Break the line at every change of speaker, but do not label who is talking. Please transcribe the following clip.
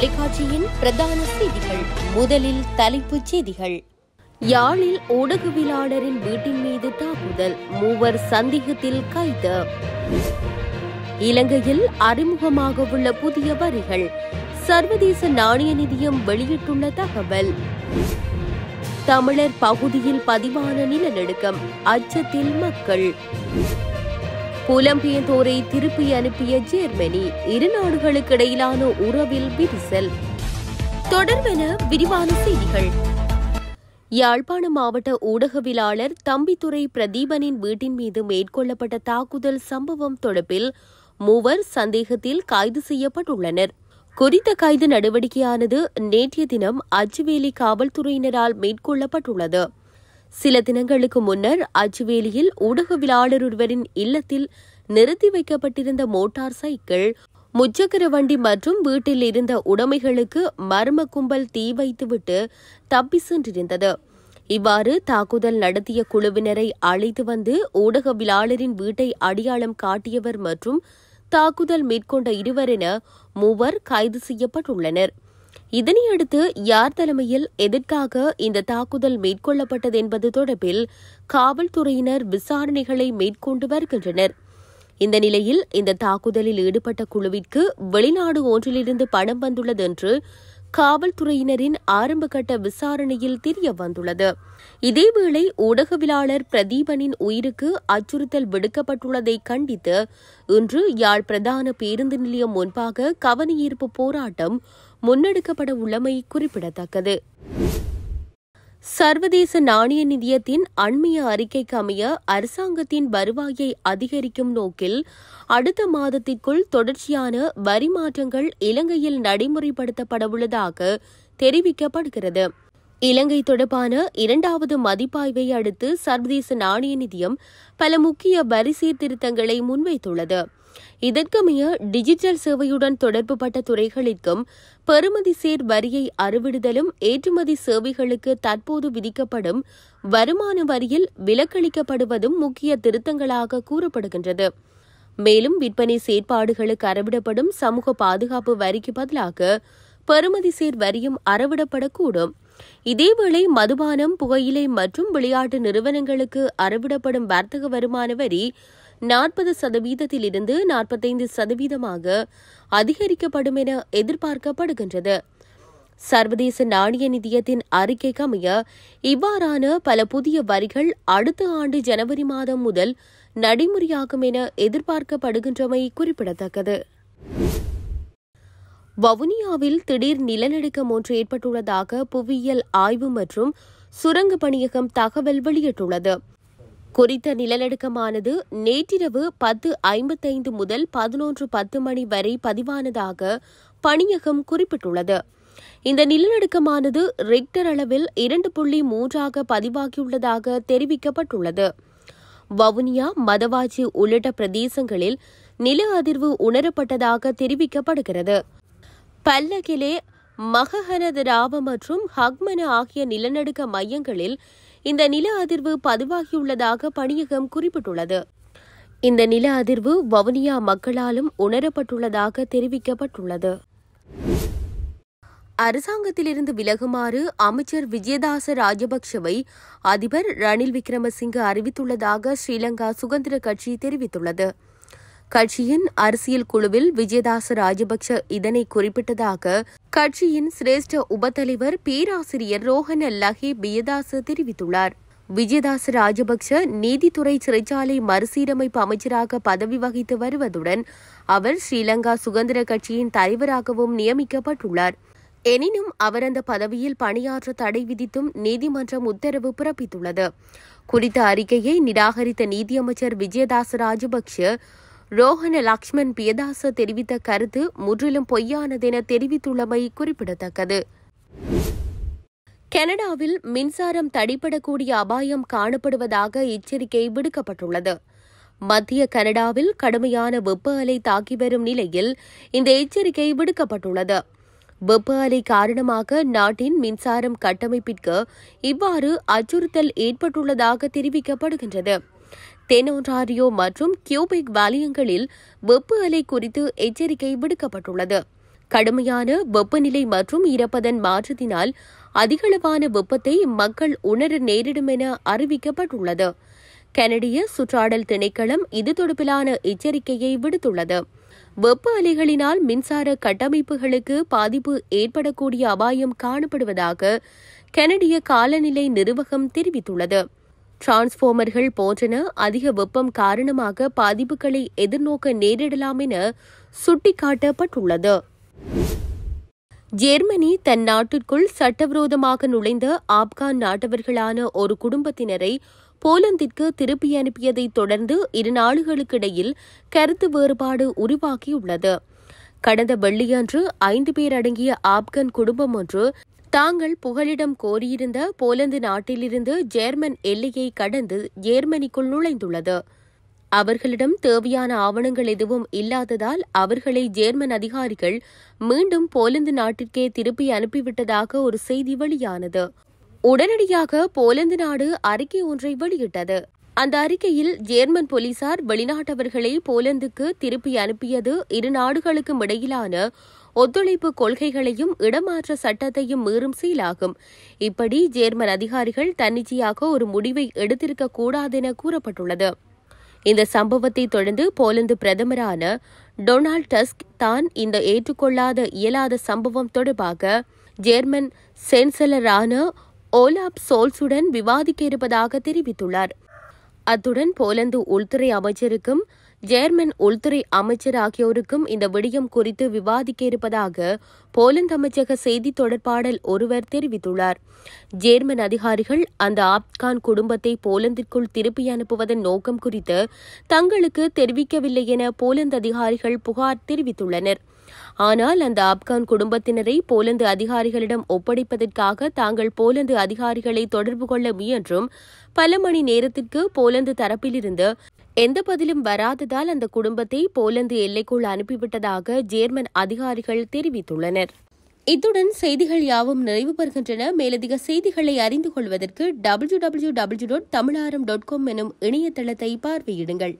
தொலைக்காட்சியின் பிரதான செய்திகள் முதலில் தலைப்புச் செய்திகள் யாழில் ஊடகவியலாளரின் வீட்டின் மீது தாக்குதல் மூவர் சந்தேகத்தில் கைது இலங்கையில் அறிமுகமாக உள்ள புதிய வரிகள் சர்வதேச நாணய நிதியம் வெளியிட்டுள்ள தகவல் தமிழர் பகுதியில் பதிவான நிலநடுக்கம் அச்சத்தில் மக்கள் புலம்பியதோரை திருப்பி அனுப்பிய ஜெர்மனி இரு நாடுகளுக்கு இடையிலான உறவில் விரிசல் தொடர்பென விரிவான செய்திகள் யாழ்ப்பாண மாவட்ட ஊடகவியலாளர் தம்பித்துறை பிரதீபனின் வீட்டின் மீது மேற்கொள்ளப்பட்ட தாக்குதல் சம்பவம் தொடர்பில் மூவர் சந்தேகத்தில் கைது செய்யப்பட்டுள்ளனர் குறித்த கைது நடவடிக்கையானது நேற்றைய தினம் அச்சுவேலி காவல்துறையினரால் மேற்கொள்ளப்பட்டுள்ளது சில தினங்களுக்கு முன்னர் அச்சுவேலியில் ஊடகவியலாளர் ஒருவரின் இல்லத்தில் நிறுத்தி வைக்கப்பட்டிருந்த மோட்டார் சைக்கிள் முச்சக்கர வண்டி மற்றும் வீட்டில் இருந்த உடைமைகளுக்கு மர்ம கும்பல் தீ வைத்துவிட்டு தப்பி சென்றிருந்தது இவ்வாறு தாக்குதல் நடத்திய குழுவினரை அழைத்து வந்து ஊடகவியலாளரின் வீட்டை அடையாளம் காட்டியவர் மற்றும் தாக்குதல் மேற்கொண்ட இருவர் என மூவர் கைது செய்யப்பட்டுள்ளனர் இதனையடுத்து யார் தலைமையில் எதற்காக இந்த தாக்குதல் மேற்கொள்ளப்பட்டது என்பது தொடர்பில் காவல்துறையினர் விசாரணைகளை மேற்கொண்டு வருகின்றனர் இந்த நிலையில் இந்த தாக்குதலில் ஈடுபட்ட குழுவிற்கு வெளிநாடு ஒன்றிலிருந்து பணம் வந்துள்ளது என்று காவல்துறையினரின் ஆரம்பகட்ட விசாரணையில் தெரிய வந்துள்ளது இதேவேளை ஊடகவியலாளர் பிரதீபனின் உயிருக்கு அச்சுறுத்தல் விடுக்கப்பட்டுள்ளதை கண்டித்து இன்று யாழ் பிரதான பேருந்து நிலையம் முன்பாக கவனஈர்ப்பு போராட்டம் முன்னெடுக்கப்பட உள்ளமை குறிப்பிடத்தக்கது சர்வதேச நாணய நிதியத்தின் அண்மைய அறிக்கைக்கு அமைய அரசாங்கத்தின் வருவாயை அதிகரிக்கும் நோக்கில் அடுத்த மாதத்திற்குள் தொடர்ச்சியான வரி மாற்றங்கள் இலங்கையில் நடைமுறைப்படுத்தப்படவுள்ளதாக தெரிவிக்கப்படுகிறது இலங்கை தொடர்பான இரண்டாவது மதிப்பாய்வை அடுத்து சர்வதேச நாணய நிதியம் பல முக்கிய வரி சீர்திருத்தங்களை முன்வைத்துள்ளது இதற்கமைய டிஜிட்டல் சேவையுடன் தொடர்புபட்ட துறைகளிற்கும் பெறுமதி சேர் வரியை அறுவிடுதலும் ஏற்றுமதி சேவைகளுக்கு தற்போது விதிக்கப்படும் வருமான வரியில் விலக்களிக்கப்படுவதும் முக்கிய திருத்தங்களாக கூறப்படுகின்றது மேலும் விற்பனை செயற்பாடுகளுக்கு அறவிடப்படும் சமூக பாதுகாப்பு வரிக்கு பதிலாக பெறுமதி சேர் வரியும் அறவிடப்படக்கூடும் இதேவேளை மதுபானம் புகையிலை மற்றும் விளையாட்டு நிறுவனங்களுக்கு அறவிடப்படும் வர்த்தக வருமான வரி நாற்பது சதவீதத்திலிருந்து நாற்பத்தைந்து சதவீதமாக அதிகரிக்கப்படும் என எதிர்பார்க்கப்படுகின்றது சர்வதேச நாணய நிதியத்தின் அறிக்கைக்கு அமைய இவ்வாறான பல புதிய வரிகள் அடுத்த ஆண்டு ஜனவரி மாதம் முதல் நடைமுறையாகும் என எதிர்பார்க்கப்படுகின்றமை குறிப்பிடத்தக்கது வவுனியாவில் திடீர் நிலநடுக்கம் ஒன்று ஏற்பட்டுள்ளதாக புவியியல் ஆய்வு மற்றும் சுரங்க பணியகம் தகவல் வெளியிட்டுள்ளது குறித்த நிலநடுக்கமானது நேற்றிரவு பத்து ஐம்பத்தைந்து முதல் பதினொன்று பத்து மணி வரை பதிவானதாக பணியகம் குறிப்பிட்டுள்ளது இந்த நிலநடுக்கமானது ரிக்டர் அளவில் இரண்டு புள்ளி மூன்றாக பதிவாகியுள்ளதாக தெரிவிக்கப்பட்டுள்ளது வவுனியா மதவாச்சி உள்ளிட்ட பிரதேசங்களில் நில அதிர்வு உணரப்பட்டதாக தெரிவிக்கப்படுகிறது பல்லகிலே மகஹனது ராவ மற்றும் ஹக்மன ஆகிய நிலநடுக்க மையங்களில் இந்த நில அதிர்வு பதிவாகியுள்ளதாக பணியகம் குறிப்பிட்டுள்ளது இந்த நில அதிர்வு வவுனியா மக்களாலும் உணரப்பட்டுள்ளதாக தெரிவிக்கப்பட்டுள்ளது அரசாங்கத்திலிருந்து விலகுமாறு அமைச்சர் விஜயதாச ராஜபக்சவை அதிபர் ரணில் விக்ரமசிங்க அறிவித்துள்ளதாக ஸ்ரீலங்கா சுதந்திர கட்சி தெரிவித்துள்ளது கட்சியின் அரசியல் குழுவில் விஜயதாச ராஜபக்ஷ இதனை குறிப்பிட்டதாக கட்சியின் சிரேஷ்ட உபத்தலைவர் பேராசிரியர் ரோஹன் லஹே பியதாச தெரிவித்துள்ளார் விஜயதாச ராஜபக்ஷ நீதித்துறை சிறைச்சாலை மறுசீரமைப்பு அமைச்சராக பதவி வகித்து வருவதுடன் அவர் ஸ்ரீலங்கா சுதந்திர கட்சியின் தலைவராகவும் நியமிக்கப்பட்டுள்ளார் எனினும் அவர் அந்த பதவியில் பணியாற்ற தடை விதித்தும் நீதிமன்றம் உத்தரவு பிறப்பித்துள்ளது குறித்த அறிக்கையை நிராகரித்த நீதியமைச்சர் விஜயதாச ராஜபக்ஷ ரோஹன லக்ஷ்மண் பியதாச தெரிவித்த கருத்து முற்றிலும் பொய்யானதென தெரிவித்துள்ளமை குறிப்பிடத்தக்கது கனடாவில் மின்சாரம் தடிப்படக்கூடிய அபாயம் காணப்படுவதாக எச்சரிக்கை விடுக்கப்பட்டுள்ளது மத்திய கனடாவில் கடுமையான வெப்ப அலை தாக்கி வரும் நிலையில் இந்த எச்சரிக்கை விடுக்கப்பட்டுள்ளது வெப்ப அலை காரணமாக நாட்டின் மின்சாரம் கட்டமைப்பிற்கு இவ்வாறு அச்சுறுத்தல் ஏற்பட்டுள்ளதாக தெரிவிக்கப்படுகின்றது தென் ஒன்ராரியோ மற்றும் கியூபிக் வாலியங்களில் வெப்ப அலை குறித்து எச்சரிக்கை விடுக்கப்பட்டுள்ளது கடுமையான வெப்பநிலை மற்றும் இறப்பதன் மாற்றத்தினால் அதிகளவான வெப்பத்தை மக்கள் உணர நேரிடும் என அறிவிக்கப்பட்டுள்ளது கனடிய சுற்றாடல் திணைக்களம் இது தொடர்பிலான எச்சரிக்கையை விடுத்துள்ளது வெப்ப அலைகளினால் மின்சார கட்டமைப்புகளுக்கு பாதிப்பு ஏற்படக்கூடிய அபாயம் காணப்படுவதாக கனடிய காலநிலை நிர்வாகம் தெரிவித்துள்ளது டிரான்ஸ்ஃபார்மர்கள் போன்றன அதிக வெப்பம் காரணமாக பாதிப்புகளை எதிர்நோக்க நேரிடலாம் என சுட்டிக்காட்டப்பட்டுள்ளது ஜெர்மனி தன் நாட்டிற்குள் சட்டவிரோதமாக நுழைந்த ஆப்கான் நாட்டவர்களான ஒரு குடும்பத்தினரை போலந்திற்கு திருப்பி அனுப்பியதை தொடர்ந்து இரு நாடுகளுக்கிடையில் கருத்து வேறுபாடு உருவாகியுள்ளது கடந்த வெள்ளியன்று ஐந்து பேர் அடங்கிய ஆப்கான் குடும்பம் ஒன்று தாங்கள் புகலிடம் கோரியிருந்த போலந்து நாட்டிலிருந்து ஜேர்மன் எல்லையை கடந்து ஜேர்மனிக்குள் நுழைந்துள்ளது அவர்களிடம் தேவையான ஆவணங்கள் எதுவும் இல்லாததால் அவர்களை ஜேர்மன் அதிகாரிகள் மீண்டும் போலந்து நாட்டிற்கே திருப்பி அனுப்பிவிட்டதாக ஒரு செய்தி வெளியானது உடனடியாக போலந்து நாடு அறிக்கை ஒன்றை வெளியிட்டது அந்த அறிக்கையில் ஜேர்மன் போலீசார் வெளிநாட்டவர்களை போலந்துக்கு திருப்பி அனுப்பியது இரு நாடுகளுக்கும் இடையிலான ஒத்துழைப்பு கொள்கைகளையும் இடமாற்ற சட்டத்தையும் மீறும் செயலாகும் இப்படி ஜேர்மன் அதிகாரிகள் தன்னிச்சையாக ஒரு முடிவை எடுத்திருக்க கூடாதென கூறப்பட்டுள்ளது இந்த சம்பவத்தை தொடர்ந்து போலந்து பிரதமரான டொனால்ட் டஸ்க் தான் இந்த ஏற்றுக்கொள்ளாத இயலாத சம்பவம் தொடர்பாக ஜேர்மன் சென்சலரான ஓலாப் சோல்ஸுடன் விவாதிக்க இருப்பதாக தெரிவித்துள்ளார் அத்துடன் போலந்து உள்துறை அமைச்சருக்கும் ஜேர்மன் உள்துறை அமைச்சர் ஆகியோருக்கும் இந்த விடயம் குறித்து விவாதிக்க இருப்பதாக போலந்து அமைச்சக செய்தி தொடர்பாடல் ஒருவர் தெரிவித்துள்ளார் ஜேர்மன் அதிகாரிகள் அந்த ஆப்கான் குடும்பத்தை போலந்திற்குள் திருப்பி அனுப்புவதன் நோக்கம் குறித்து தங்களுக்கு தெரிவிக்கவில்லை என போலந்து அதிகாரிகள் புகார் தெரிவித்துள்ளனா் ஆனால் அந்த ஆப்கான் குடும்பத்தினரை போலந்து அதிகாரிகளிடம் ஒப்படைப்பதற்காக தாங்கள் போலந்து அதிகாரிகளை தொடர்பு கொள்ள முயன்றும் பல மணி நேரத்திற்கு போலந்து தரப்பிலிருந்து எந்த பதிலும் வராததால் அந்த குடும்பத்தை போலந்து எல்லைக்குள் அனுப்பிவிட்டதாக ஜேர்மன் அதிகாரிகள் தெரிவித்துள்ளனர் இத்துடன் செய்திகள் யாவும் நிறைவு பெறுகின்றன மேலதிக செய்திகளை அறிந்து கொள்வதற்கு டபிள்யூ டபிள்யூ டபிள்யூ டாட் தமிழாரம் டாட் காம் எனும் இணையதளத்தை பார்வையிடுங்கள்